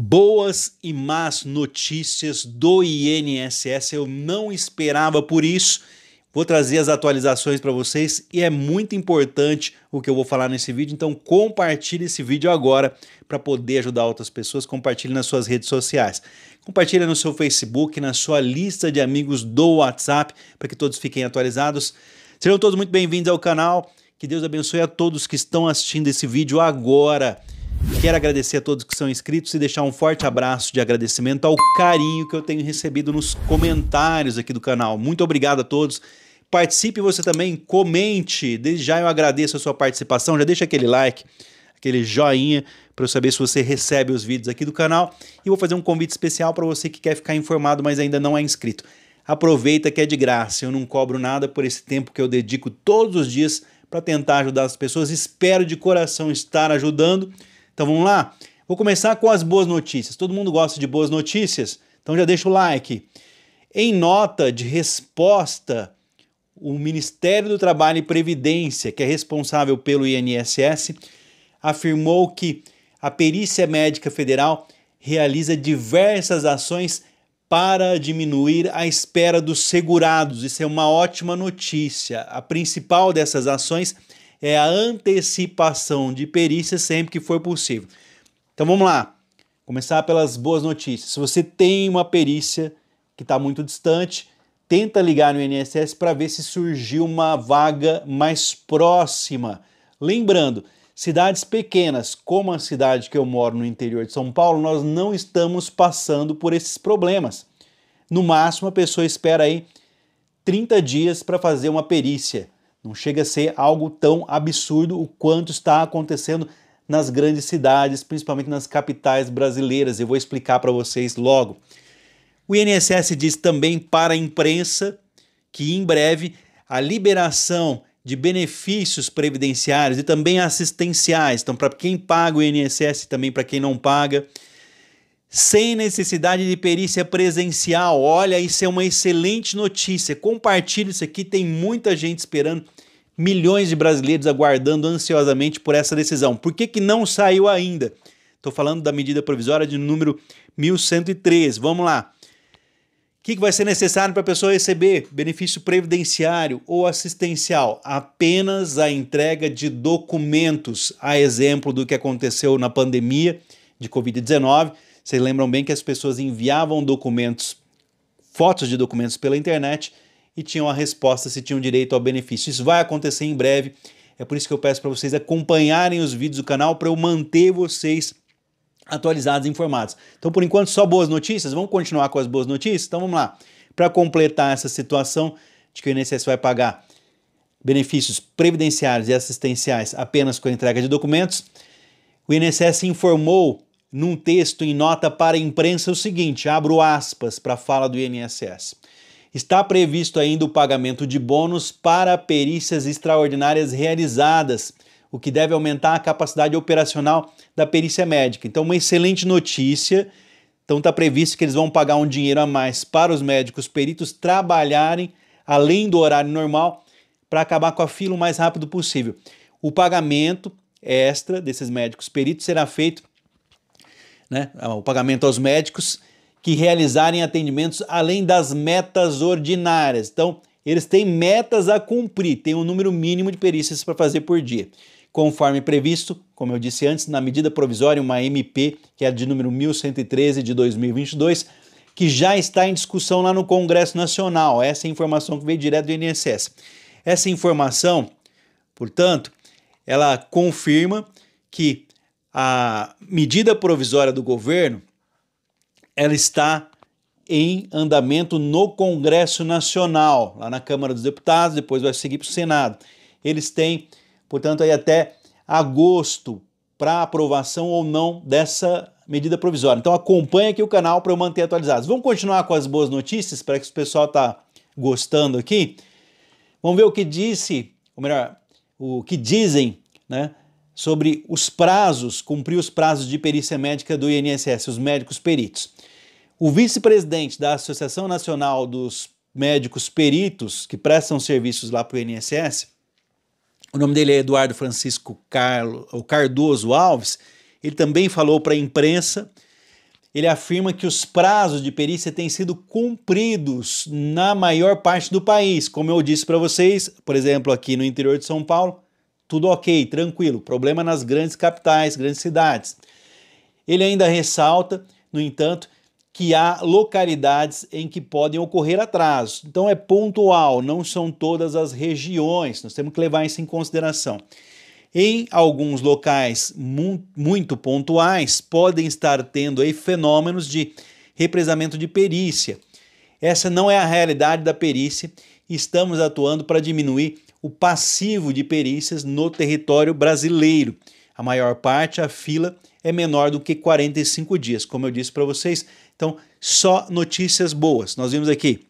Boas e más notícias do INSS. Eu não esperava por isso. Vou trazer as atualizações para vocês e é muito importante o que eu vou falar nesse vídeo, então compartilhe esse vídeo agora para poder ajudar outras pessoas, compartilhe nas suas redes sociais. Compartilhe no seu Facebook, na sua lista de amigos do WhatsApp, para que todos fiquem atualizados. Sejam todos muito bem-vindos ao canal. Que Deus abençoe a todos que estão assistindo esse vídeo agora. Quero agradecer a todos que são inscritos e deixar um forte abraço de agradecimento ao carinho que eu tenho recebido nos comentários aqui do canal. Muito obrigado a todos. Participe você também, comente. Desde já eu agradeço a sua participação. Já deixa aquele like, aquele joinha para eu saber se você recebe os vídeos aqui do canal. E vou fazer um convite especial para você que quer ficar informado, mas ainda não é inscrito. Aproveita que é de graça. Eu não cobro nada por esse tempo que eu dedico todos os dias para tentar ajudar as pessoas. Espero de coração estar ajudando. Então vamos lá? Vou começar com as boas notícias. Todo mundo gosta de boas notícias? Então já deixa o like. Em nota de resposta, o Ministério do Trabalho e Previdência, que é responsável pelo INSS, afirmou que a Perícia Médica Federal realiza diversas ações para diminuir a espera dos segurados. Isso é uma ótima notícia. A principal dessas ações é é a antecipação de perícia sempre que for possível. Então vamos lá, começar pelas boas notícias. Se você tem uma perícia que está muito distante, tenta ligar no INSS para ver se surgiu uma vaga mais próxima. Lembrando, cidades pequenas, como a cidade que eu moro no interior de São Paulo, nós não estamos passando por esses problemas. No máximo, a pessoa espera aí 30 dias para fazer uma perícia. Não chega a ser algo tão absurdo o quanto está acontecendo nas grandes cidades, principalmente nas capitais brasileiras. Eu vou explicar para vocês logo. O INSS diz também para a imprensa que em breve a liberação de benefícios previdenciários e também assistenciais, então para quem paga o INSS também para quem não paga, sem necessidade de perícia presencial. Olha, isso é uma excelente notícia. Compartilhe isso aqui, tem muita gente esperando, milhões de brasileiros aguardando ansiosamente por essa decisão. Por que, que não saiu ainda? Estou falando da medida provisória de número 1103. Vamos lá. O que, que vai ser necessário para a pessoa receber benefício previdenciário ou assistencial? Apenas a entrega de documentos, a exemplo do que aconteceu na pandemia de Covid-19 vocês lembram bem que as pessoas enviavam documentos, fotos de documentos pela internet e tinham a resposta se tinham direito ao benefício. Isso vai acontecer em breve. É por isso que eu peço para vocês acompanharem os vídeos do canal para eu manter vocês atualizados e informados. Então, por enquanto, só boas notícias. Vamos continuar com as boas notícias? Então, vamos lá. Para completar essa situação de que o INSS vai pagar benefícios previdenciários e assistenciais apenas com a entrega de documentos, o INSS informou num texto em nota para a imprensa o seguinte: abro aspas para a fala do INSS. Está previsto ainda o pagamento de bônus para perícias extraordinárias realizadas, o que deve aumentar a capacidade operacional da perícia médica. Então, uma excelente notícia. Então, está previsto que eles vão pagar um dinheiro a mais para os médicos peritos trabalharem além do horário normal para acabar com a fila o mais rápido possível. O pagamento extra desses médicos peritos será feito né, o pagamento aos médicos que realizarem atendimentos além das metas ordinárias. Então, eles têm metas a cumprir, têm um número mínimo de perícias para fazer por dia. Conforme previsto, como eu disse antes, na medida provisória, uma MP, que é de número 1113 de 2022, que já está em discussão lá no Congresso Nacional. Essa é a informação que veio direto do INSS. Essa informação, portanto, ela confirma que a medida provisória do governo ela está em andamento no Congresso Nacional, lá na Câmara dos Deputados, depois vai seguir para o Senado. Eles têm, portanto, aí até agosto para aprovação ou não dessa medida provisória. Então acompanha aqui o canal para eu manter atualizados. Vamos continuar com as boas notícias para que o pessoal está gostando aqui. Vamos ver o que disse, ou melhor, o que dizem, né? sobre os prazos, cumprir os prazos de perícia médica do INSS, os médicos peritos. O vice-presidente da Associação Nacional dos Médicos Peritos que prestam serviços lá para o INSS, o nome dele é Eduardo Francisco Carlo, o Cardoso Alves, ele também falou para a imprensa. Ele afirma que os prazos de perícia têm sido cumpridos na maior parte do país. Como eu disse para vocês, por exemplo, aqui no interior de São Paulo, tudo ok, tranquilo. Problema nas grandes capitais, grandes cidades. Ele ainda ressalta, no entanto, que há localidades em que podem ocorrer atrasos. Então é pontual, não são todas as regiões, nós temos que levar isso em consideração. Em alguns locais mu muito pontuais, podem estar tendo aí fenômenos de represamento de perícia. Essa não é a realidade da perícia, estamos atuando para diminuir o passivo de perícias no território brasileiro. A maior parte, a fila é menor do que 45 dias, como eu disse para vocês. Então, só notícias boas. Nós vimos aqui,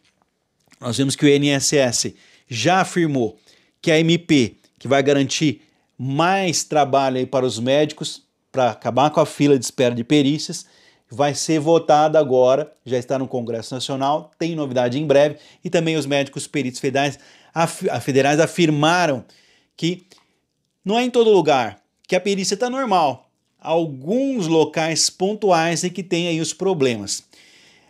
nós vimos que o INSS já afirmou que a MP, que vai garantir mais trabalho para os médicos, para acabar com a fila de espera de perícias, vai ser votada agora, já está no Congresso Nacional, tem novidade em breve, e também os médicos peritos federais a federais afirmaram que não é em todo lugar que a perícia está normal. alguns locais pontuais em que tem aí os problemas.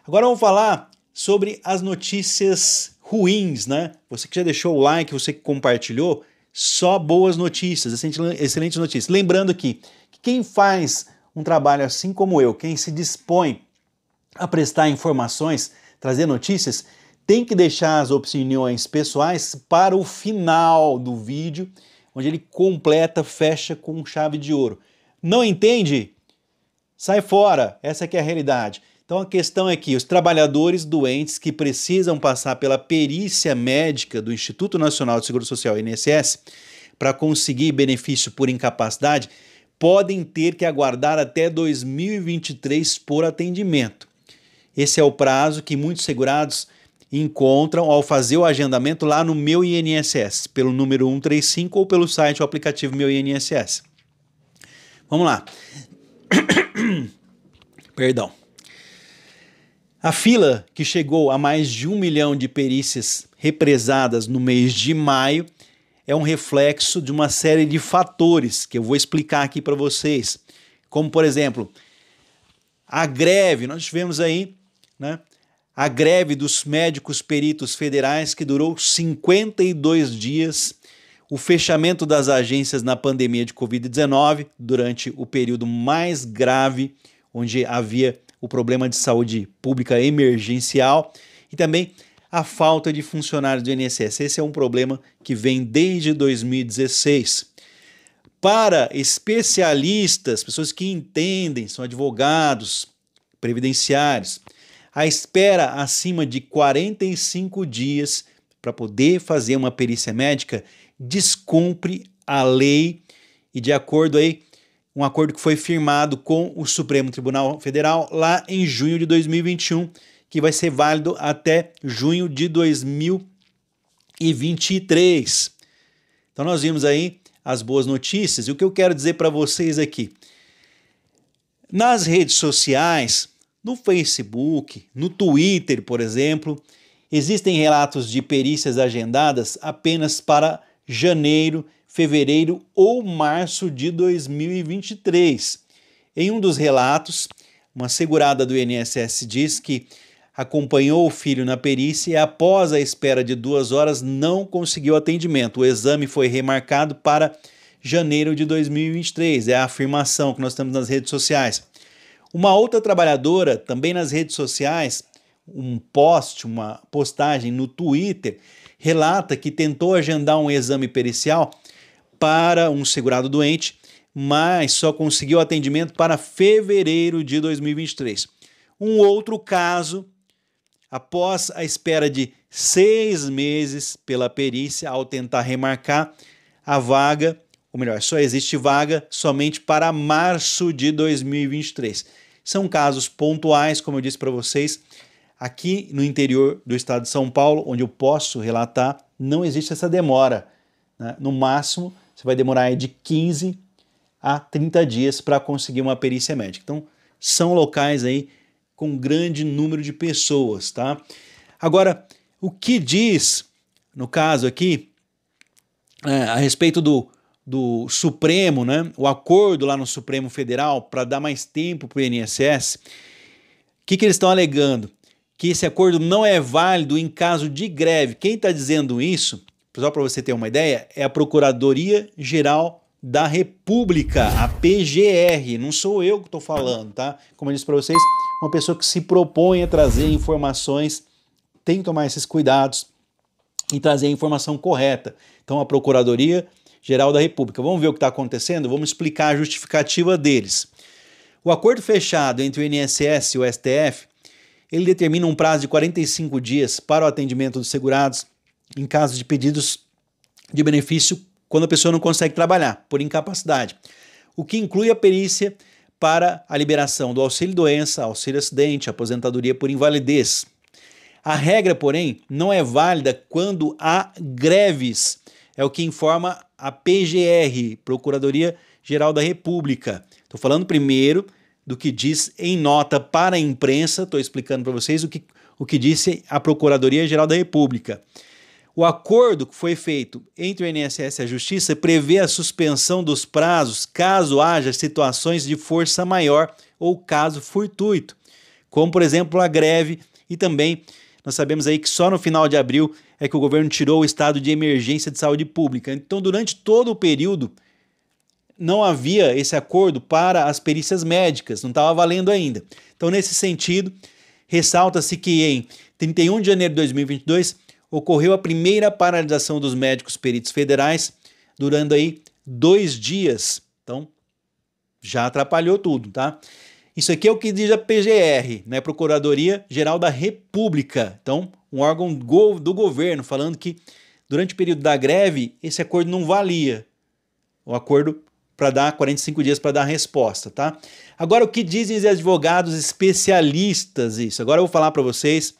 Agora vamos falar sobre as notícias ruins, né? Você que já deixou o like, você que compartilhou, só boas notícias, excelentes notícias. Lembrando aqui que quem faz um trabalho assim como eu, quem se dispõe a prestar informações, trazer notícias, tem que deixar as opiniões pessoais para o final do vídeo, onde ele completa, fecha com chave de ouro. Não entende? Sai fora, essa é a realidade. Então a questão é que os trabalhadores doentes que precisam passar pela perícia médica do Instituto Nacional de Seguro Social, INSS, para conseguir benefício por incapacidade, podem ter que aguardar até 2023 por atendimento. Esse é o prazo que muitos segurados encontram ao fazer o agendamento lá no Meu INSS, pelo número 135 ou pelo site ou aplicativo Meu INSS. Vamos lá. Perdão. A fila, que chegou a mais de um milhão de perícias represadas no mês de maio, é um reflexo de uma série de fatores que eu vou explicar aqui para vocês. Como, por exemplo, a greve. Nós tivemos aí né, a greve dos médicos peritos federais, que durou 52 dias, o fechamento das agências na pandemia de Covid-19, durante o período mais grave, onde havia o problema de saúde pública emergencial, e também a falta de funcionários do INSS. Esse é um problema que vem desde 2016. Para especialistas, pessoas que entendem, são advogados, previdenciários, a espera acima de 45 dias para poder fazer uma perícia médica descumpre a lei e de acordo aí um acordo que foi firmado com o Supremo Tribunal Federal lá em junho de 2021, que vai ser válido até junho de 2023. Então nós vimos aí as boas notícias e o que eu quero dizer para vocês aqui. Nas redes sociais, no Facebook, no Twitter, por exemplo, existem relatos de perícias agendadas apenas para janeiro, fevereiro ou março de 2023. Em um dos relatos, uma segurada do INSS diz que acompanhou o filho na perícia e, após a espera de duas horas, não conseguiu atendimento. O exame foi remarcado para janeiro de 2023. É a afirmação que nós temos nas redes sociais. Uma outra trabalhadora, também nas redes sociais, um post, uma postagem no Twitter, relata que tentou agendar um exame pericial para um segurado doente, mas só conseguiu atendimento para fevereiro de 2023. Um outro caso, após a espera de seis meses pela perícia, ao tentar remarcar a vaga, ou melhor, só existe vaga somente para março de 2023. São casos pontuais, como eu disse para vocês. Aqui no interior do estado de São Paulo, onde eu posso relatar, não existe essa demora. Né? No máximo, você vai demorar de 15 a 30 dias para conseguir uma perícia médica. Então, são locais aí com grande número de pessoas, tá? Agora, o que diz, no caso aqui, é, a respeito do do Supremo, né, o acordo lá no Supremo Federal para dar mais tempo para o INSS, o que, que eles estão alegando? Que esse acordo não é válido em caso de greve. Quem está dizendo isso, só para você ter uma ideia, é a Procuradoria Geral da República, a PGR. Não sou eu que estou falando, tá? Como eu disse para vocês, uma pessoa que se propõe a trazer informações tem que tomar esses cuidados e trazer a informação correta. Então, a Procuradoria Geral da República. Vamos ver o que está acontecendo? Vamos explicar a justificativa deles. O acordo fechado entre o INSS e o STF, ele determina um prazo de 45 dias para o atendimento dos segurados em caso de pedidos de benefício quando a pessoa não consegue trabalhar por incapacidade, o que inclui a perícia para a liberação do auxílio doença, auxílio acidente, aposentadoria por invalidez. A regra, porém, não é válida quando há greves é o que informa a PGR, Procuradoria Geral da República. Estou falando primeiro do que diz em nota para a imprensa, estou explicando para vocês o que, o que disse a Procuradoria Geral da República. O acordo que foi feito entre o INSS e a Justiça prevê a suspensão dos prazos caso haja situações de força maior ou caso fortuito, como por exemplo a greve e também nós sabemos aí que só no final de abril é que o governo tirou o estado de emergência de saúde pública. Então, durante todo o período, não havia esse acordo para as perícias médicas, não estava valendo ainda. Então, nesse sentido, ressalta-se que em 31 de janeiro de 2022 ocorreu a primeira paralisação dos médicos peritos federais, durando aí dois dias. Então, já atrapalhou tudo, tá? Isso aqui é o que diz a PGR, né, Procuradoria Geral da República. Então, um órgão do governo falando que durante o período da greve esse acordo não valia. O acordo para dar 45 dias para dar a resposta, tá? Agora o que dizem os advogados especialistas isso? Agora eu vou falar para vocês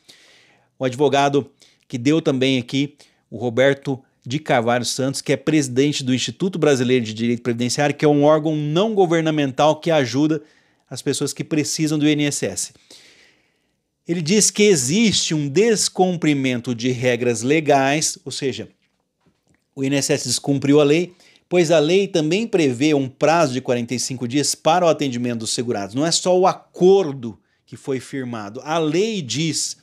o advogado que deu também aqui, o Roberto de Carvalho Santos, que é presidente do Instituto Brasileiro de Direito Previdenciário, que é um órgão não governamental que ajuda as pessoas que precisam do INSS. Ele diz que existe um descumprimento de regras legais, ou seja, o INSS descumpriu a lei, pois a lei também prevê um prazo de 45 dias para o atendimento dos segurados. Não é só o acordo que foi firmado, a lei diz.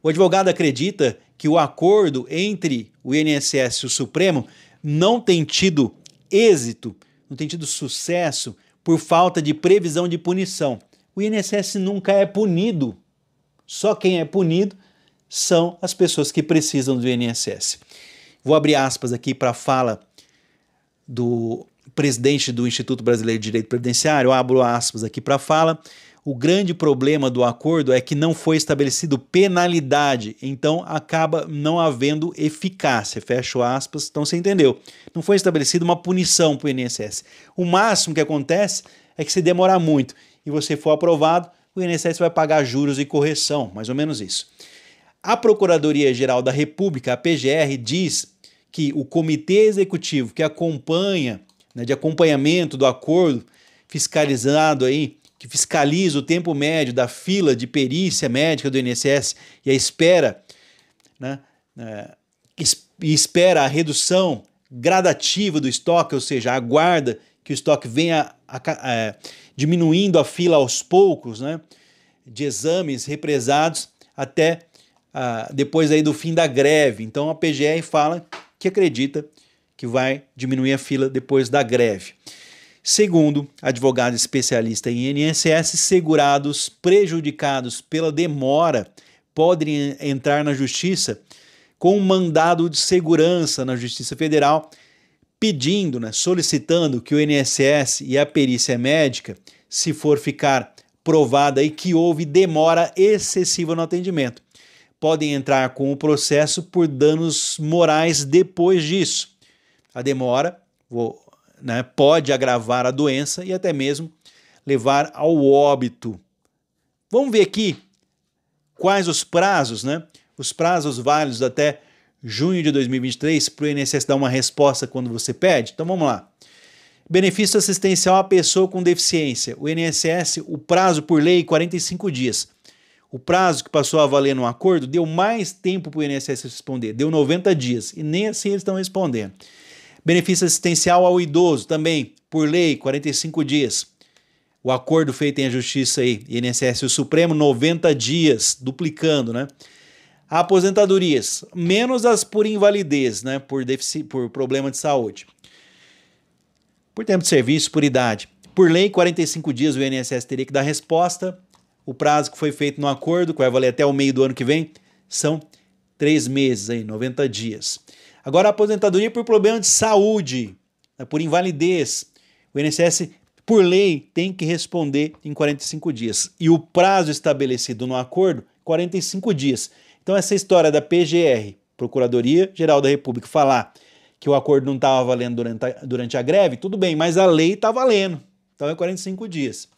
O advogado acredita que o acordo entre o INSS e o Supremo não tem tido êxito, não tem tido sucesso, por falta de previsão de punição. O INSS nunca é punido. Só quem é punido são as pessoas que precisam do INSS. Vou abrir aspas aqui para a fala do presidente do Instituto Brasileiro de Direito Previdenciário, abro aspas aqui para a fala. O grande problema do acordo é que não foi estabelecido penalidade, então acaba não havendo eficácia. Fecho aspas, então você entendeu. Não foi estabelecida uma punição para o INSS. O máximo que acontece é que se demorar muito e você for aprovado, o INSS vai pagar juros e correção, mais ou menos isso. A Procuradoria-Geral da República, a PGR, diz que o comitê executivo que acompanha, né, de acompanhamento do acordo fiscalizado aí que fiscaliza o tempo médio da fila de perícia médica do INSS e a espera, né, é, e espera a redução gradativa do estoque, ou seja, aguarda que o estoque venha a, a, é, diminuindo a fila aos poucos, né, de exames represados até a, depois aí do fim da greve. Então a PGR fala que acredita que vai diminuir a fila depois da greve. Segundo, advogado especialista em INSS, segurados prejudicados pela demora podem entrar na justiça com um mandado de segurança na Justiça Federal, pedindo, né, solicitando que o INSS e a perícia médica, se for ficar provada e que houve demora excessiva no atendimento, podem entrar com o processo por danos morais depois disso. A demora, vou né, pode agravar a doença e até mesmo levar ao óbito. Vamos ver aqui quais os prazos, né? Os prazos válidos até junho de 2023 para o INSS dar uma resposta quando você pede. Então vamos lá. Benefício assistencial à pessoa com deficiência. O INSS, o prazo por lei, 45 dias. O prazo que passou a valer no acordo deu mais tempo para o INSS responder, deu 90 dias, e nem assim eles estão respondendo. Benefício assistencial ao idoso também, por lei, 45 dias. O acordo feito em justiça aí, INSS e o Supremo, 90 dias, duplicando, né? Aposentadorias, menos as por invalidez, né? Por, defici por problema de saúde. Por tempo de serviço, por idade. Por lei, 45 dias o INSS teria que dar resposta. O prazo que foi feito no acordo, que vai valer até o meio do ano que vem, são três meses, aí, 90 dias. Agora, a aposentadoria é por problema de saúde, né, por invalidez. O INSS, por lei, tem que responder em 45 dias. E o prazo estabelecido no acordo, 45 dias. Então, essa história da PGR, Procuradoria Geral da República, falar que o acordo não estava valendo durante a, durante a greve, tudo bem, mas a lei está valendo. Então, é 45 dias.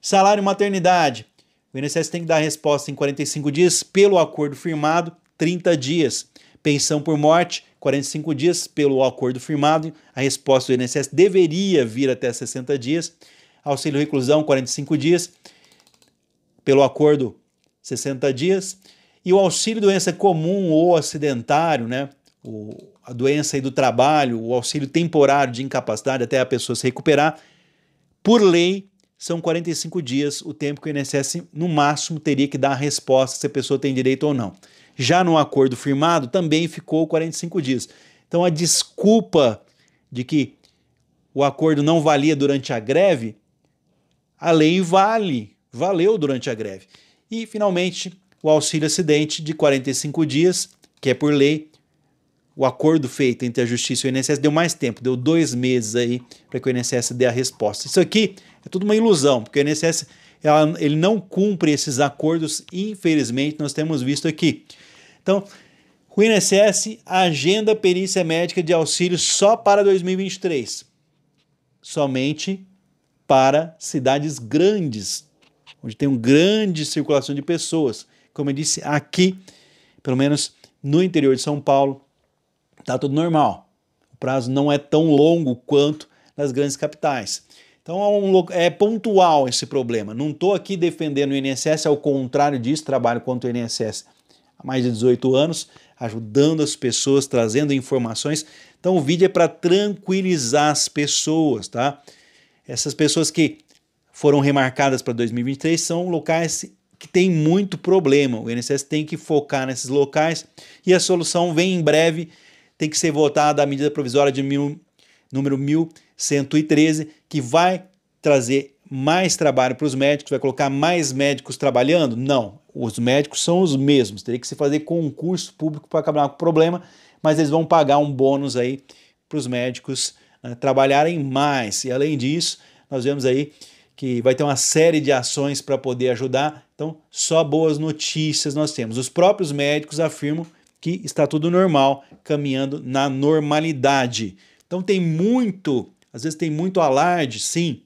Salário maternidade. O INSS tem que dar resposta em 45 dias pelo acordo firmado, 30 dias. Pensão por morte, 45 dias, pelo acordo firmado, a resposta do INSS deveria vir até 60 dias. Auxílio reclusão, 45 dias, pelo acordo, 60 dias. E o auxílio doença comum ou acidentário, né? O, a doença do trabalho, o auxílio temporário de incapacidade até a pessoa se recuperar, por lei, são 45 dias o tempo que o INSS, no máximo, teria que dar a resposta se a pessoa tem direito ou não. Já no acordo firmado, também ficou 45 dias. Então, a desculpa de que o acordo não valia durante a greve, a lei vale, valeu durante a greve. E, finalmente, o auxílio acidente de 45 dias, que é por lei, o acordo feito entre a Justiça e o INSS deu mais tempo, deu dois meses aí para que o INSS dê a resposta. Isso aqui é tudo uma ilusão, porque o INSS ela, ele não cumpre esses acordos, infelizmente, nós temos visto aqui. Então, o INSS agenda perícia médica de auxílio só para 2023. Somente para cidades grandes, onde tem uma grande circulação de pessoas. Como eu disse, aqui, pelo menos no interior de São Paulo, Tá tudo normal. O prazo não é tão longo quanto nas grandes capitais. Então é, um, é pontual esse problema. Não estou aqui defendendo o INSS, ao contrário disso, trabalho contra o INSS há mais de 18 anos, ajudando as pessoas, trazendo informações. Então o vídeo é para tranquilizar as pessoas, tá? Essas pessoas que foram remarcadas para 2023 são locais que têm muito problema. O INSS tem que focar nesses locais e a solução vem em breve tem que ser votada a medida provisória de mil, número 1113, que vai trazer mais trabalho para os médicos, vai colocar mais médicos trabalhando? Não, os médicos são os mesmos, teria que se fazer concurso público para acabar com o problema, mas eles vão pagar um bônus aí para os médicos ah, trabalharem mais. E além disso, nós vemos aí que vai ter uma série de ações para poder ajudar. Então, só boas notícias nós temos. Os próprios médicos afirmam que está tudo normal, caminhando na normalidade. Então tem muito, às vezes tem muito alarde, sim,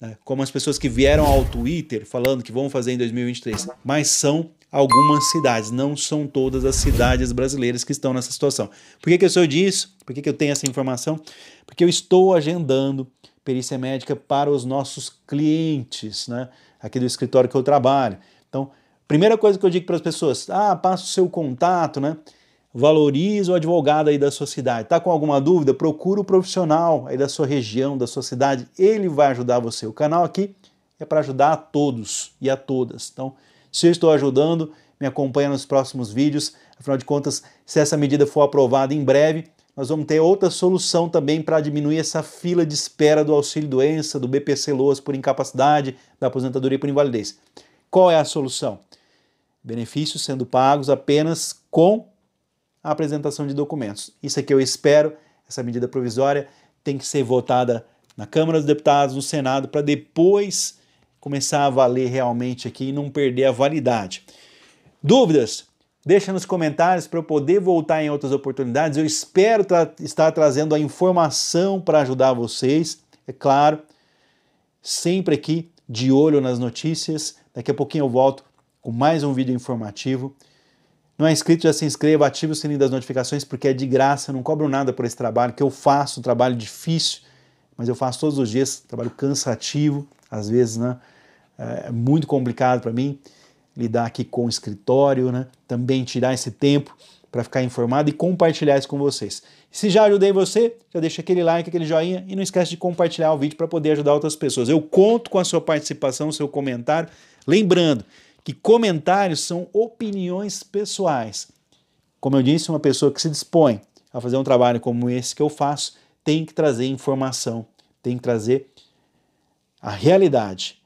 né? como as pessoas que vieram ao Twitter falando que vão fazer em 2023, mas são algumas cidades, não são todas as cidades brasileiras que estão nessa situação. Por que, que eu sou disso? Por que, que eu tenho essa informação? Porque eu estou agendando perícia médica para os nossos clientes, né? Aqui do escritório que eu trabalho. Então, Primeira coisa que eu digo para as pessoas: ah, passa o seu contato, né? Valorize o advogado aí da sua cidade. Está com alguma dúvida? Procura o profissional aí da sua região, da sua cidade. Ele vai ajudar você. O canal aqui é para ajudar a todos e a todas. Então, se eu estou ajudando, me acompanha nos próximos vídeos. Afinal de contas, se essa medida for aprovada em breve, nós vamos ter outra solução também para diminuir essa fila de espera do auxílio doença, do BPC Loas por incapacidade, da aposentadoria por invalidez. Qual é a solução? Benefícios sendo pagos apenas com a apresentação de documentos. Isso é que eu espero. Essa medida provisória tem que ser votada na Câmara dos Deputados, no Senado, para depois começar a valer realmente aqui e não perder a validade. Dúvidas? Deixa nos comentários para eu poder voltar em outras oportunidades. Eu espero tra estar trazendo a informação para ajudar vocês. É claro, sempre aqui de olho nas notícias, Daqui a pouquinho eu volto com mais um vídeo informativo. Não é inscrito, já se inscreva, ative o sininho das notificações, porque é de graça, não cobro nada por esse trabalho, que eu faço um trabalho difícil, mas eu faço todos os dias, trabalho cansativo, às vezes, né? É, é muito complicado para mim lidar aqui com o escritório, né? Também tirar esse tempo para ficar informado e compartilhar isso com vocês. Se já ajudei você, já deixa aquele like, aquele joinha e não esquece de compartilhar o vídeo para poder ajudar outras pessoas. Eu conto com a sua participação, seu comentário. Lembrando que comentários são opiniões pessoais. Como eu disse, uma pessoa que se dispõe a fazer um trabalho como esse que eu faço tem que trazer informação, tem que trazer a realidade.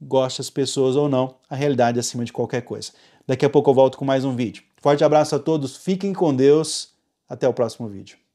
Goste as pessoas ou não, a realidade é acima de qualquer coisa. Daqui a pouco eu volto com mais um vídeo. Forte abraço a todos, fiquem com Deus. Até o próximo vídeo.